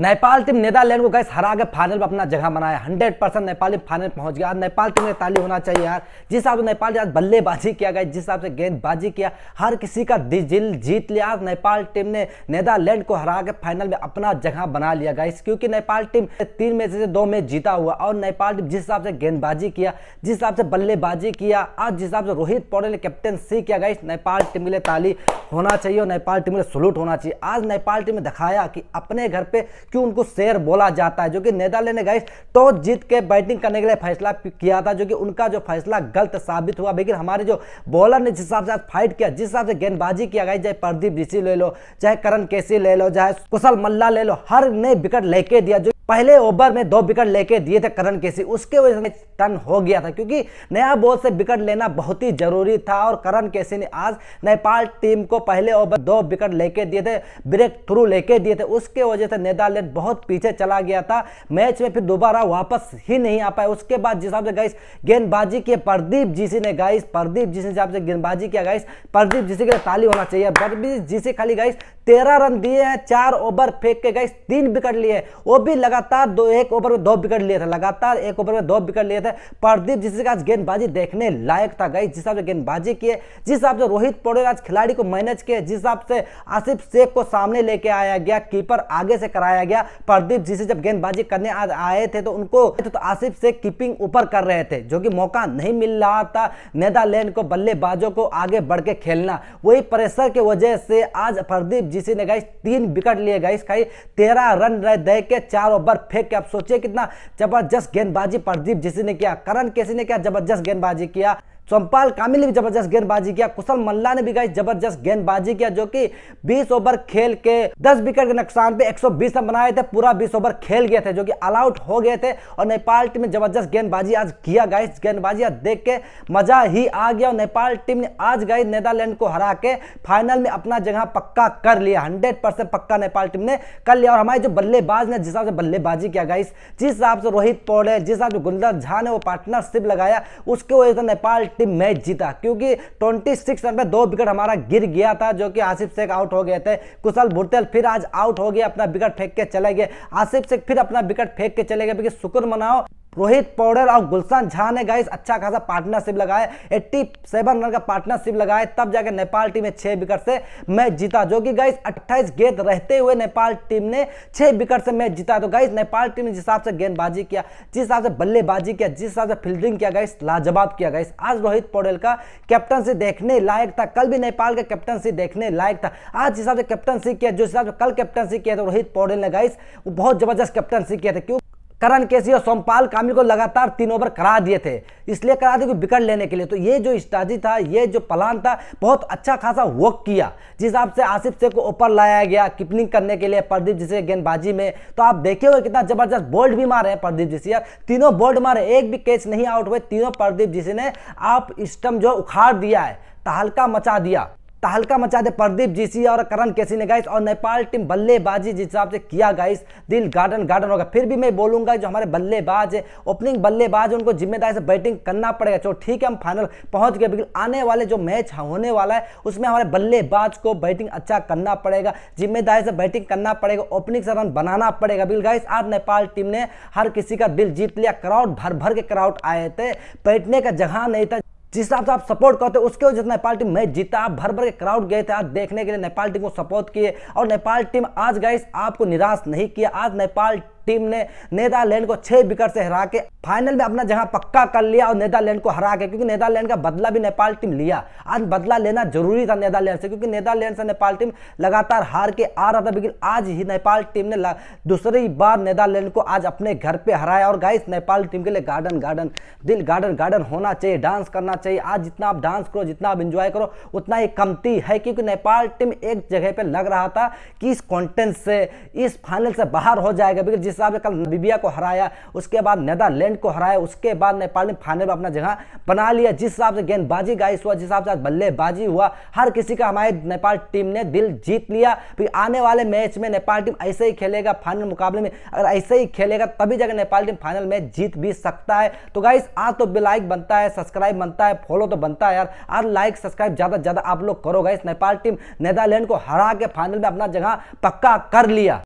Nepal team Netherland को guys हरा के फाइनल में अपना जगह बनाया 100 परसेंट नेपाल टीम फाइनल पहुंच गया नेपाल टीम ने ताली होना चाहिए यार जिस हिसाब से नेपाल ने आज बल्लेबाजी किया गया जिस हिसाब से गेंदबाजी किया हर किसी का दिल जीत लिया नेपाल टीम ने नेदरलैंड को हरा के फाइनल में अपना जगह बना लिया गाइस क्योंकि नेपाल टीम तीन मैच से दो मैच जीता हुआ और नेपाल टीम जिस हिसाब से गेंदबाजी किया जिस हिसाब से बल्लेबाजी किया आज जिस हिसाब से रोहित पौड़े ने कैप्टन सी किया गया नेपाल टीम के लिए ताली होना चाहिए और नेपाल टीम के लिए सलूट होना चाहिए आज नेपाल टीम ने दिखाया कि अपने घर पर क्यों उनको शेर बोला जाता है जो कि नेदरलैंड ने गाइस टॉस तो जीत के बैटिंग करने के लिए फैसला किया था जो कि उनका जो फैसला गलत साबित हुआ लेकिन हमारे जो बॉलर ने जिस हिसाब से फाइट किया जिस हिसाब से गेंदबाजी किया गया चाहे प्रदीप ऋषि ले लो चाहे करण केसी ले लो चाहे कुशल मल्ला ले लो हर ने विकेट लेके दिया जो पहले ओवर में दो विकेट लेके दिए थे करण केसी उसके वजह से टर्न हो गया था क्योंकि नया बॉल से विकेट लेना बहुत ही जरूरी था और करण केसी ने आज नेपाल टीम को पहले ओवर दो विकेट लेके दिए थे ब्रेक थ्रू लेके दिए थे उसके वजह से नेदरलैंड बहुत पीछे चला गया था मैच में फिर दोबारा वापस ही नहीं आ पाया उसके बाद जिस हिसाब से गाइस गेंदबाजी किए प्रदीप जीसी ने गाइस प्रदीप जीसी हिसाब से गेंदबाजी किया गाइस प्रदीप जीसी के लिए ताली होना चाहिए प्रदीप जीसी खाली गाइस तेरह रन दिए हैं चार ओवर फेंक के गाइस तीन विकेट लिए वो भी लगा लगातार दो एक ओवर में दो विकेट लिए थे लगातार एक ओवर में दो विकेट लिए थे प्रदीप जिसके आज गेंदबाजी देखने लायक था गई जिस हिसाब से गेंदबाजी किए जिस हिसाब से रोहित पौड़े आज खिलाड़ी को मैनेज किए जिस हिसाब से आसिफ शेख को सामने लेके आया गया कीपर आगे से कराया गया प्रदीप जिसे जब गेंदबाजी करने आज आए थे तो उनको तो आसिफ शेख कीपिंग ऊपर कर रहे थे जो कि मौका नहीं मिल रहा था नेदरलैंड को बल्लेबाजों को आगे बढ़ के खेलना वही प्रेशर की वजह से आज प्रदीप जिसे ने गई तीन विकेट लिए गई तेरह रन दे के चार ओवर ओवर फेंक के आप सोचिए कितना जबरदस्त गेंदबाजी प्रदीप जिसी ने किया करण केसी ने क्या जबरदस्त गेंदबाजी किया चंपाल कामिल ने भी जबरदस्त गेंदबाजी किया कुशल मल्ला ने भी जबरदस्त गेंदबाजी किया जो कि 20 ओवर खेल के 10 विकेट के नुकसान पे 120 रन बनाए थे पूरा 20 ओवर खेल गए थे जो कि ऑल आउट हो गए थे और नेपाल टीम ने जबरदस्त गेंदबाजी आज किया गाइस गेंदबाजी आज देख के मजा ही आ गया और नेपाल टीम ने आज गई नेदरलैंड को हरा के फाइनल में अपना जगह पक्का कर लिया हंड्रेड पक्का नेपाल टीम ने कर लिया और हमारे जो बल्लेबाज ने जिस हिसाब से बल्लेबाजी किया गाइस जिस हिसाब से रोहित पौड़े जिस हिसाब से गुलदार झा ने वो पार्टनरशिप लगाया उसके वजह से नेपाल टीम मैच जीता क्योंकि ट्वेंटी सिक्स रन पर दो विकेट हमारा गिर गया था जो कि आसिफ शेख आउट हो गए थे कुशल भुरतेल फिर आज आउट हो गए अपना विकेट फेंक के चले गए आसिफ शेख फिर अपना विकेट फेंक के चले गए शुक्र मनाओ रोहित पौडर और गुलशन झा ने गाइस अच्छा खासा पार्टनरशिप लगाए सेवन रन का पार्टनरशिप लगाए तब जाकर नेपाल टीम ने छह विकेट से मैच जीता जो कि गाइस 28 गेंद रहते हुए नेपाल टीम ने छह विकेट से मैच जीता तो गाइस नेपाल टीम ने जिस हिसाब से गेंदबाजी किया जिस हिसाब से बल्लेबाजी किया जिस हिसाब से फील्डिंग किया गाइस लाजवाब किया गाइस आज रोहित पौडेल का कैप्टनशी देखने लायक था कल भी नेपाल का कैप्टनशी देखने लायक था आज जिस हिसाब से कैप्टनशी किया जिस हिसाब से कल कैप्टनशी किया तो रोहित पौडेल ने गाइस बहुत जबरदस्त कैप्टनशी किया था क्योंकि करण केसी और सोमपाल कामी को लगातार तीन ओवर करा दिए थे इसलिए करा दिए विकेट लेने के लिए तो ये जो स्ट्राजी था ये जो प्लान था बहुत अच्छा खासा वर्क किया जिस हिसाब से आसिफ शेख को ऊपर लाया गया किपनिंग करने के लिए प्रदीप जिसे गेंदबाजी में तो आप देखे हुए कितना जबरदस्त बोल्ड भी मारे हैं प्रदीप जिसे यार तीनों बोल्ड मारे एक भी कैच नहीं आउट हुए तीनों प्रदीप जिसे ने आप स्टम जो उखाड़ दिया है तहलका मचा दिया तहलका मचा दे प्रदीप जीसी और करण केसी ने गाइस और नेपाल टीम बल्लेबाजी जिस हिसाब से किया गाइस दिल गार्डन गार्डन होगा फिर भी मैं बोलूंगा जो हमारे बल्लेबाज है ओपनिंग बल्लेबाज उनको जिम्मेदारी से बैटिंग करना पड़ेगा चलो ठीक है हम फाइनल पहुंच गए बिल्कुल आने वाले जो मैच हाँ, होने वाला है उसमें हमारे बल्लेबाज को बैटिंग अच्छा करना पड़ेगा जिम्मेदारी से बैटिंग करना पड़ेगा ओपनिंग से रन बनाना पड़ेगा बिल्कुल गाइस आज नेपाल टीम ने हर किसी का दिल जीत लिया क्राउड भर भर के क्राउड आए थे बैठने का जगह नहीं था जिस हिसाब से आप सपोर्ट करते हो उसके वजह से नेपाल टीम मैच जीता आप भर भर के क्राउड गए थे आज देखने के लिए नेपाल टीम को सपोर्ट किए और नेपाल टीम आज गाइस आपको निराश नहीं किया आज नेपाल टीम ने नेदरलैंड को छह विकेट से हरा के फाइनल में अपना जगह पक्का कर लिया और नेदरलैंड को हरा के क्योंकि नेदरलैंड का बदला भी नेपाल टीम लिया आज बदला लेना जरूरी था नेदरलैंड से क्योंकि नेदरलैंड से नेपाल टीम लगातार हार के आ रहा था लेकिन आज ही नेपाल टीम ने दूसरी बार नेदरलैंड को आज अपने घर पर हराया और गाइस नेपाल टीम के लिए गार्डन गार्डन दिल गार्डन गार्डन होना चाहिए डांस करना चाहिए आज जितना आप डांस करो जितना आप इंजॉय करो उतना ही कमती है क्योंकि नेपाल टीम एक जगह पर लग रहा था कि इस कॉन्टेंट से इस फाइनल से बाहर हो जाएगा बिकॉज जिस हिसाब से कल नबीबिया को हराया उसके बाद नेदरलैंड को हराया उसके बाद नेपाल ने फाइनल में अपना जगह बना लिया जिस हिसाब से गेंदबाजी गाइस हुआ जिस हिसाब से बल्लेबाजी हुआ हर किसी का हमारे नेपाल टीम ने दिल जीत लिया फिर आने वाले मैच में नेपाल टीम ऐसे ही खेलेगा फाइनल मुकाबले में अगर ऐसे ही खेलेगा तभी जाकर नेपाल टीम फाइनल में जीत भी सकता है तो गाइस आज तो लाइक बनता है सब्सक्राइब बनता है फॉलो तो बनता है यार आज लाइक सब्सक्राइब ज़्यादा से ज़्यादा आप लोग करो गाइस नेपाल टीम नेदरलैंड को हरा के फाइनल में अपना जगह पक्का कर लिया